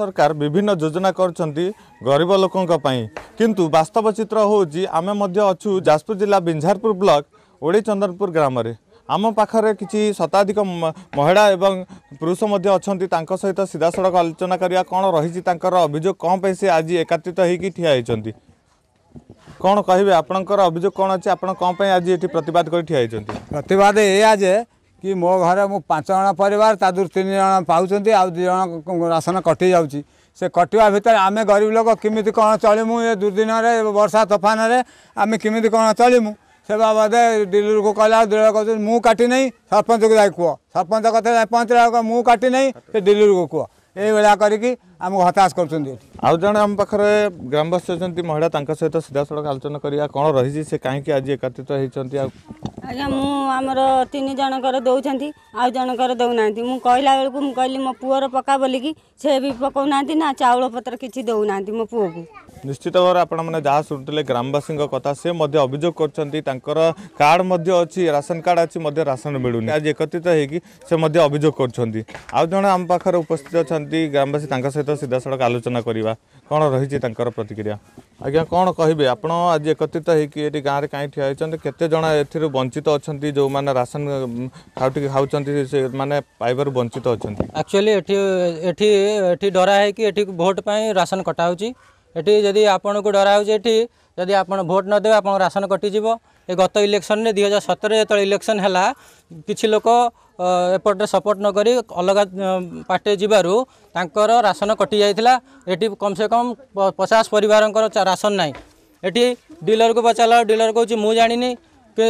সরকার বিভিন্ন যোজনা করছেন গরিব লোক কিন্তু বাস্তব চিত্র হচ্ছে আমি অছু যাজপুর জেলা বিঞ্ঝারপুর ব্লক ওড়ি চন্দনপুর গ্রামে আম পাখে কিছু শতাধিক মহিলা এবং পুরুষ অনেক তাঁর সহ সিধাসলখ আলোচনা করা কম রয়েছে তাঁর অভিযোগ কম পাই সে আজ একাত্রিত হয়ে ঠিয়া হয়েছেন কম কে আপনার অভিযোগ কম আছে আপনার কম পাই আজ এটি প্রতবাদ করে ঠিয়া হয়েছেন প্রতবাদ এয়া যে କି ମୋ ଘରେ ମୁଁ ପାଞ୍ଚ ଜଣ ପରିବାର ତା ଦେହରୁ ତିନି ଜଣ ପାଉଛନ୍ତି ଆଉ ଦୁଇ ଜଣ ରାସନ କଟି ଯାଉଛି ସେ କଟିବା ଭିତରେ ଆମେ ଗରିବ ଲୋକ କେମିତି କ'ଣ ଚଳିମୁ ଏ ଦୁର୍ଦିନରେ ବର୍ଷା ତୋଫାନରେ ଆମେ କେମିତି କ'ଣ ଚଳିମୁ ସେ ବାବଦେ ଡିଲରକୁ କହିଲା ଡିଲର କହୁଛନ୍ତି ମୁଁ କାଟି ନାହିଁ ସରପଞ୍ଚକୁ ଯାଇ କୁହ ସରପଞ୍ଚ କଥା ଯାଇ ପହଞ୍ଚିଲା ମୁଁ କାଟି ନାହିଁ ସେ ଡିଲରକୁ କୁହ এইভাবে করি আমি হতাশ করছেন আউ জন আম পাখে গ্রামবাসী অনেক মহিলা তাঁর সহ সিধাসলখ আলোচনা করা কোণ রয়েছে সে কী আজ একত্রিত হয়েছেন আজ্ঞা মু আমার তিন জনকর দৌঁছেন আউ জনকর দৌনা মু কহিলা বেড়ে কহিলি মো পুয়র পকা বলিকি সে বি পকাও না চাউল পত্র কিছু দৌনা মো পুয়কু ନିଶ୍ଚିତ ଭାବରେ ଆପଣମାନେ ଯାହା ଶୁଣୁଥିଲେ ଗ୍ରାମବାସୀଙ୍କ କଥା ସେ ମଧ୍ୟ ଅଭିଯୋଗ କରୁଛନ୍ତି ତାଙ୍କର କାର୍ଡ଼ ମଧ୍ୟ ଅଛି ରାସନ କାର୍ଡ଼ ଅଛି ମଧ୍ୟ ରାସନ ମିଳୁନି ଆଜି ଏକତ୍ରିତ ହୋଇକି ସେ ମଧ୍ୟ ଅଭିଯୋଗ କରୁଛନ୍ତି ଆଉ ଜଣେ ଆମ ପାଖରେ ଉପସ୍ଥିତ ଅଛନ୍ତି ଗ୍ରାମବାସୀ ତାଙ୍କ ସହିତ ସିଧାସଳଖ ଆଲୋଚନା କରିବା କ'ଣ ରହିଛି ତାଙ୍କର ପ୍ରତିକ୍ରିୟା ଆଜ୍ଞା କ'ଣ କହିବେ ଆପଣ ଆଜି ଏକତ୍ରିତ ହୋଇକି ଏଠି ଗାଁରେ କାହିଁ ଠିଆ ହୋଇଛନ୍ତି କେତେ ଜଣ ଏଥିରୁ ବଞ୍ଚିତ ଅଛନ୍ତି ଯେଉଁମାନେ ରାସନ ଖାଉଟିକି ଖାଉଛନ୍ତି ସେମାନେ ପାଇବାରୁ ବଞ୍ଚିତ ଅଛନ୍ତି ଆକ୍ଚୁଆଲି ଏଠି ଏଠି ଏଠି ଡରା ହୋଇକି ଏଠି ଭୋଟ ପାଇଁ ରାସନ କଟା ହେଉଛି ଏଠି ଯଦି ଆପଣଙ୍କୁ ଡରା ହେଉଛି ଏଠି ଯଦି ଆପଣ ଭୋଟ୍ ନଦେବେ ଆପଣଙ୍କ ରାସନ କଟିଯିବ ଏ ଗତ ଇଲେକ୍ସନରେ ଦୁଇ ହଜାର ସତରରେ ଯେତେବେଳେ ଇଲେକ୍ସନ୍ ହେଲା କିଛି ଲୋକ ଏପଟରେ ସପୋର୍ଟ ନକରି ଅଲଗା ପାର୍ଟିରେ ଯିବାରୁ ତାଙ୍କର ରାସନ କଟିଯାଇଥିଲା ଏଠି କମ୍ ସେ କମ୍ ପଚାଶ ପରିବାରଙ୍କର ରାସନ ନାହିଁ ଏଠି ଡିଲରକୁ ପଚାରିଲା ଡିଲର କହୁଛି ମୁଁ ଜାଣିନି କି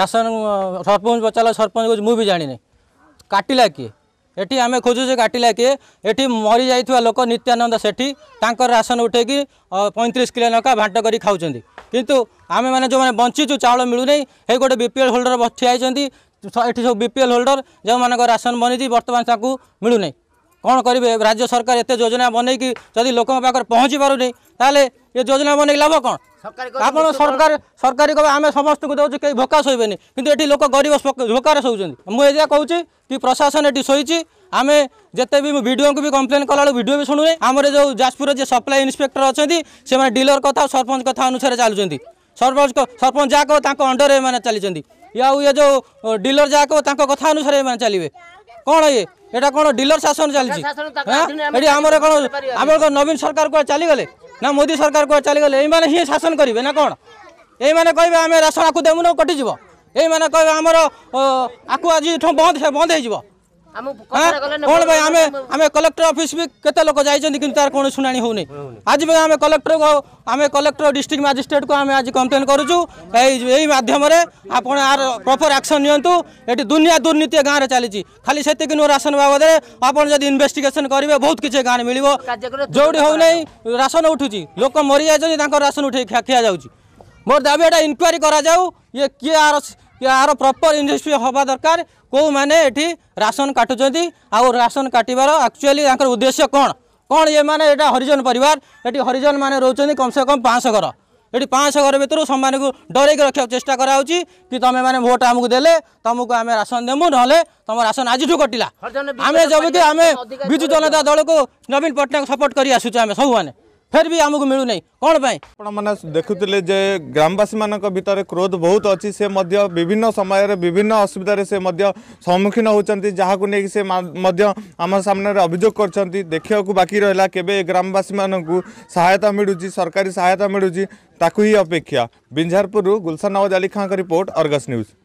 ରାସନ ସରପଞ୍ଚ ପଚାରିଲା ସରପଞ୍ଚ କହୁଛି ମୁଁ ବି ଜାଣିନି କାଟିଲା କିଏ ଏଠି ଆମେ ଖୋଜୁଛୁ କାଟିଲାକି ଏଠି ମରିଯାଇଥିବା ଲୋକ ନିତ୍ୟାନନ୍ଦ ସେଠି ତାଙ୍କର ରାସନ ଉଠେଇକି ପଇଁତିରିଶ କିଲୋ ଲେଖା ବାଣ୍ଟ କରି ଖାଉଛନ୍ତି କିନ୍ତୁ ଆମେମାନେ ଯେଉଁମାନେ ବଞ୍ଚିଛୁ ଚାଉଳ ମିଳୁନାହିଁ ହେଇ ଗୋଟେ ବିପିଏଲ୍ ହୋଲ୍ଡର ଠିଆ ହେଇଛନ୍ତି ଏଠି ସବୁ ବିପିଏଲ୍ ହୋଲ୍ଡର ଯେଉଁମାନଙ୍କ ରାସନ ବନିଛି ବର୍ତ୍ତମାନ ତାଙ୍କୁ ମିଳୁନାହିଁ କ'ଣ କରିବେ ରାଜ୍ୟ ସରକାର ଏତେ ଯୋଜନା ବନେଇକି ଯଦି ଲୋକଙ୍କ ପାଖରେ ପହଞ୍ଚି ପାରୁନି ତାହେଲେ ଏ ଯୋଜନା ବନେଇକି ଲାଭ କ'ଣ ଆପଣ ସରକାର ସରକାରୀ କହିବେ ଆମେ ସମସ୍ତଙ୍କୁ ଦେଉଛୁ କେହି ଭୋକା ଶୋଇବେନି କିନ୍ତୁ ଏଠି ଲୋକ ଗରିବ ଭୋକାରେ ଶୋଉଛନ୍ତି ମୁଁ ଏଇଆ କହୁଛି କି ପ୍ରଶାସନ ଏଠି ଶୋଇଛି ଆମେ ଯେତେ ବି ମୁଁ ଭିଡ଼ିଓଙ୍କୁ ବି କମ୍ପ୍ଲେନ୍ କଲାବେଳକୁ ଭିଡ଼ିଓ ବି ଶୁଣୁନି ଆମର ଯେଉଁ ଯାଜପୁରର ଯିଏ ସପ୍ଲାଇ ଇନ୍ସପେକ୍ଟର ଅଛନ୍ତି ସେମାନେ ଡିଲର କଥା ସରପଞ୍ଚ କଥା ଅନୁସାରେ ଚାଲୁଛନ୍ତି ସରପଞ୍ଚ ସରପଞ୍ଚ ଯାହା କହିବ ତାଙ୍କ ଅଣ୍ଡରରେ ଏମାନେ ଚାଲିଛନ୍ତି ଆଉ ଏ ଯେଉଁ ଡିଲର ଯାହା କହିବ ତାଙ୍କ କଥା ଅନୁସାରେ ଏମାନେ ଚାଲିବେ କ'ଣ ଇଏ ଏଇଟା କ'ଣ ଡିଲର ଶାସନ ଚାଲିଛି ଏଠି ଆମର କ'ଣ ଆମର କ'ଣ ନବୀନ ସରକାର କୁଆଡ଼େ ଚାଲିଗଲେ ନା ମୋଦି ସରକାର କୁଆଡ଼େ ଚାଲିଗଲେ ଏଇମାନେ ହିଁ ଶାସନ କରିବେ ନା କ'ଣ ଏଇମାନେ କହିବେ ଆମେ ରାସନ ଆକୁ ଦେବୁନୁ କଟିଯିବ ଏଇମାନେ କହିବେ ଆମର ଆକୁ ଆଜିଠୁ ବନ୍ଦ ବନ୍ଦ ହେଇଯିବ କ'ଣ ପାଇଁ ଆମେ ଆମେ କଲେକ୍ଟର ଅଫିସ୍ ବି କେତେ ଲୋକ ଯାଇଛନ୍ତି କିନ୍ତୁ ତାର କୌଣସି ଶୁଣାଣି ହେଉନି ଆଜି ପାଇଁ ଆମେ କଲେକ୍ଟରକୁ ଆମେ କଲେକ୍ଟର ଡିଷ୍ଟ୍ରିକ୍ଟ ମାଜିଷ୍ଟ୍ରେଟ୍କୁ ଆମେ ଆଜି କମ୍ପ୍ଲେନ୍ କରୁଛୁ ଏଇ ଏଇ ମାଧ୍ୟମରେ ଆପଣ ଆର ପ୍ରପର୍ ଆକ୍ସନ୍ ନିଅନ୍ତୁ ଏଠି ଦୁନିଆ ଦୁର୍ନୀତି ଗାଁରେ ଚାଲିଛି ଖାଲି ସେତିକି ନୁହଁ ରାସନ ବାବଦରେ ଆପଣ ଯଦି ଇନଭେଷ୍ଟିଗେସନ୍ କରିବେ ବହୁତ କିଛି ଗାଁରେ ମିଳିବ ଯେଉଁଠି ହେଉନାହିଁ ରାସନ ଉଠୁଛି ଲୋକ ମରିଯାଇଛନ୍ତି ତାଙ୍କର ରାସନ ଉଠେଇ ଖିଆଯାଉଛି ମୋର ଦାବି ଏଇଟା ଇନକ୍ୱାରି କରାଯାଉ ଇଏ କିଏ ଆର यार प्रपर इंडस्ट्री हवा दरकार कौ मैंने ये राशन काटुंट आसन काटबार आक्चुअली उद्देश्य कौन कौन ये मैंने हरिजन पर हरिजन मैंने रोचे कम से कम पाँच घर ये पाँच घर भितर सब मूँ डरैक रखा चेषा कराऊँ कि तुम मैंने भोट आमुक दे तुमको आम राशन देमु ना तुम राशन आज कटिला आम जमीक आम विजु जनता दल को नवीन पट्टनायक सपोर्ट कर सब मैंने फिर भी आमको मिलू नहीं कौन आपने देखुले ग्रामवासी मान भाग क्रोध बहुत अच्छी से मध्य विभिन्न समय विभिन्न असुविधा से मध्य सम्मुखीन होती जहाँ को लेकिन से आम सामने अभोग कर देखा बाकी रहा के ग्रामवासी मानक सहायता मिलूँ सरकारी सहायता मिलूँ मिलू अपेक्षा बिंझारपुरु गुलशन नवाज अली खाँ का रिपोर्ट अरगस न्यूज़